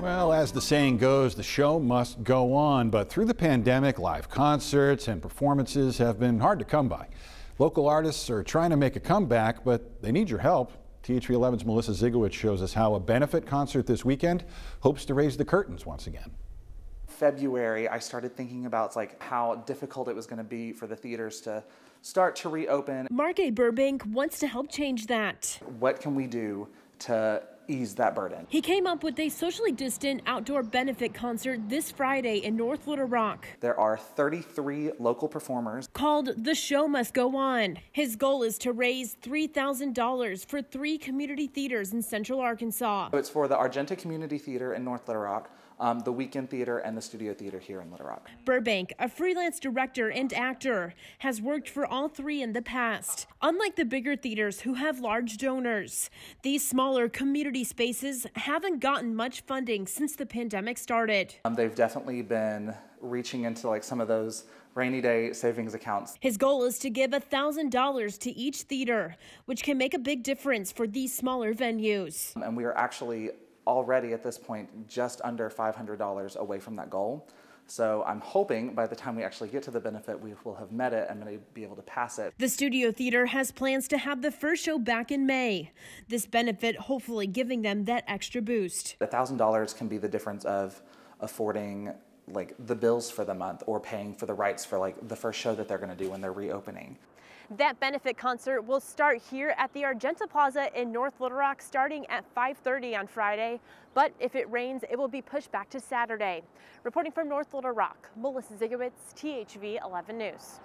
Well, as the saying goes, the show must go on, but through the pandemic, live concerts and performances have been hard to come by. Local artists are trying to make a comeback, but they need your help. TH311's Melissa Zigowicz shows us how a benefit concert this weekend hopes to raise the curtains once again. February, I started thinking about like how difficult it was going to be for the theaters to start to reopen. Mark A. Burbank wants to help change that. What can we do to ease that burden. He came up with a socially distant outdoor benefit concert this Friday in North Little Rock. There are 33 local performers. Called The Show Must Go On. His goal is to raise $3,000 for three community theaters in central Arkansas. it's for the Argenta Community Theater in North Little Rock, um, the Weekend Theater, and the Studio Theater here in Little Rock. Burbank, a freelance director and actor, has worked for all three in the past. Unlike the bigger theaters who have large donors, these smaller community community spaces haven't gotten much funding since the pandemic started. Um, they've definitely been reaching into like some of those rainy day savings accounts. His goal is to give $1,000 to each theater, which can make a big difference for these smaller venues. Um, and we are actually already at this point just under $500 away from that goal. So I'm hoping by the time we actually get to the benefit, we will have met it and going be able to pass it. The Studio Theater has plans to have the first show back in May. This benefit hopefully giving them that extra boost. $1,000 can be the difference of affording like the bills for the month or paying for the rights for like the first show that they're going to do when they're reopening. That benefit concert will start here at the Argenta Plaza in North Little Rock starting at 5.30 on Friday, but if it rains, it will be pushed back to Saturday. Reporting from North Little Rock, Melissa Zigowitz, THV 11 News.